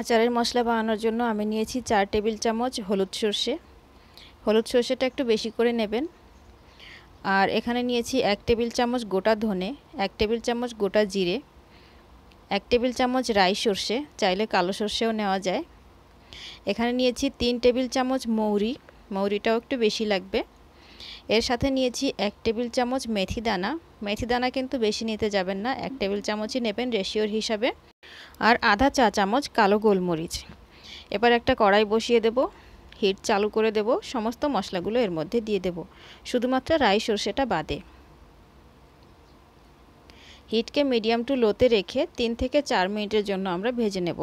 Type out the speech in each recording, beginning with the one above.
আচারের মশলা বানানোর জন্য আমি নিয়েছি চার টেবিল চামচ হলুদ সর্ষে হলুদ সর্ষেটা একটু বেশি করে নেবেন আর এখানে নিয়েছি এক টেবিল চামচ গোটা ধনে এক টেবিল চামচ গোটা জিরে এক টেবিল চামচ রাই সর্ষে চাইলে কালো সর্ষেও নেওয়া যায় এখানে নিয়েছি তিন টেবিল চামচ মৌরি মৌরিটাও একটু বেশি লাগবে এর সাথে নিয়েছি এক টেবিল চামচ মেথি দানা মেথি দানা কিন্তু বেশি নিতে যাবেন না এক টেবিল চামচই নেবেন রেশিওর হিসাবে আর আধা চা চামচ কালো গোলমরিচ এবার একটা কড়াই বসিয়ে দেব হিট চালু করে দেব সমস্ত মশলাগুলো এর মধ্যে দিয়ে দেব শুধুমাত্র রাই সর্ষেটা বাদে হিটকে মিডিয়াম টু লোতে রেখে তিন থেকে চার মিনিটের জন্য আমরা ভেজে নেব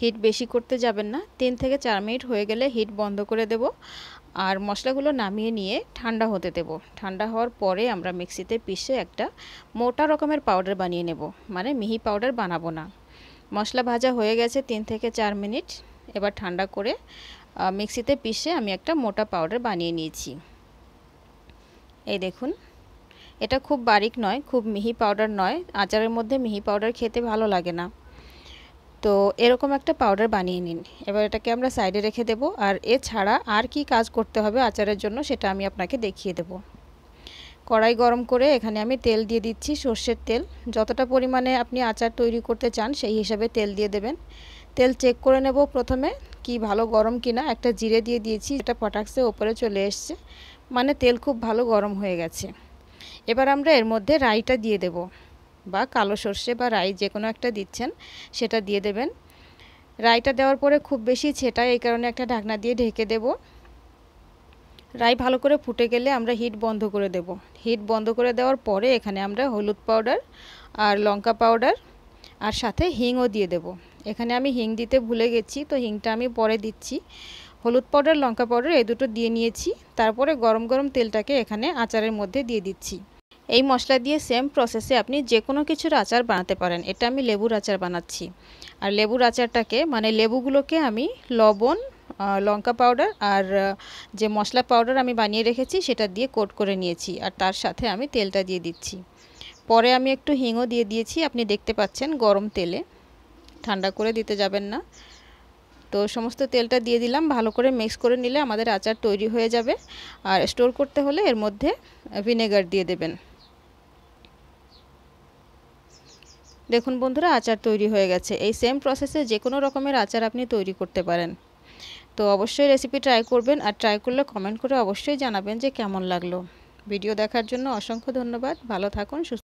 হিট বেশি করতে যাবেন না তিন থেকে চার মিনিট হয়ে গেলে হিট বন্ধ করে দেব আর মশলাগুলো নামিয়ে নিয়ে ঠান্ডা হতে দেব ঠান্ডা হওয়ার পরে আমরা মিক্সিতে পিষে একটা মোটা রকমের পাউডার বানিয়ে নেব মানে মিহি পাউডার বানাবো না মশলা ভাজা হয়ে গেছে তিন থেকে চার মিনিট এবার ঠান্ডা করে মিক্সিতে পিষে আমি একটা মোটা পাউডার বানিয়ে নিয়েছি এই দেখুন এটা খুব বারিক নয় খুব মিহি পাউডার নয় আচারের মধ্যে মিহি পাউডার খেতে ভালো লাগে না তো এরকম একটা পাউডার বানিয়ে নিন এবার এটাকে আমরা সাইডে রেখে দেব আর এছাড়া আর কি কাজ করতে হবে আচারের জন্য সেটা আমি আপনাকে দেখিয়ে দেবো কড়াই গরম করে এখানে আমি তেল দিয়ে দিচ্ছি সর্ষের তেল যতটা পরিমাণে আপনি আচার তৈরি করতে চান সেই হিসাবে তেল দিয়ে দেবেন তেল চেক করে নেব প্রথমে কি ভালো গরম কিনা একটা জিরে দিয়ে দিয়েছি এটা পটাক্সে ওপরে চলে এসছে মানে তেল খুব ভালো গরম হয়ে গেছে এবার আমরা এর মধ্যে রাইটা দিয়ে দেব বা কালো সর্ষে বা রাই যে কোনো একটা দিচ্ছেন সেটা দিয়ে দেবেন রাইটা দেওয়ার পরে খুব বেশি ছেটা এই কারণে একটা ঢাকনা দিয়ে ঢেকে দেবো রাই ভালো করে ফুটে গেলে আমরা হিট বন্ধ করে দেব হিট বন্ধ করে দেওয়ার পরে এখানে আমরা হলুদ পাউডার আর লঙ্কা পাউডার আর সাথে হিংও দিয়ে দেব এখানে আমি হিং দিতে ভুলে গেছি তো হিংটা আমি পরে দিচ্ছি হলুদ পাউডার লঙ্কা পাউডার এই দুটো দিয়ে নিয়েছি তারপরে গরম গরম তেলটাকে এখানে আচারের মধ্যে দিয়ে দিচ্ছি এই মশলা দিয়ে সেম প্রসেসে আপনি যে কোনো কিছুর আচার বানাতে পারেন এটা আমি লেবুর আচার বানাচ্ছি আর লেবুর আচারটাকে মানে লেবুগুলোকে আমি লবণ লঙ্কা পাউডার আর যে মশলা পাউডার আমি বানিয়ে রেখেছি সেটা দিয়ে কোট করে নিয়েছি আর তার সাথে আমি তেলটা দিয়ে দিচ্ছি পরে আমি একটু হিঙও দিয়ে দিয়েছি আপনি দেখতে পাচ্ছেন গরম তেলে ঠান্ডা করে দিতে যাবেন না তো সমস্ত তেলটা দিয়ে দিলাম ভালো করে মিক্স করে নিলে আমাদের আচার তৈরি হয়ে যাবে আর স্টোর করতে হলে এর মধ্যে ভিনেগার দিয়ে দেবেন দেখুন বন্ধুরা আচার তৈরি হয়ে গেছে এই সেম প্রসেসে যে কোনো রকমের আচার আপনি তৈরি করতে পারেন তো অবশ্যই রেসিপি ট্রাই করবেন আর ট্রাই করলে কমেন্ট করে অবশ্যই জানাবেন যে কেমন লাগলো ভিডিও দেখার জন্য অসংখ্য ধন্যবাদ ভালো থাকুন সুস্থ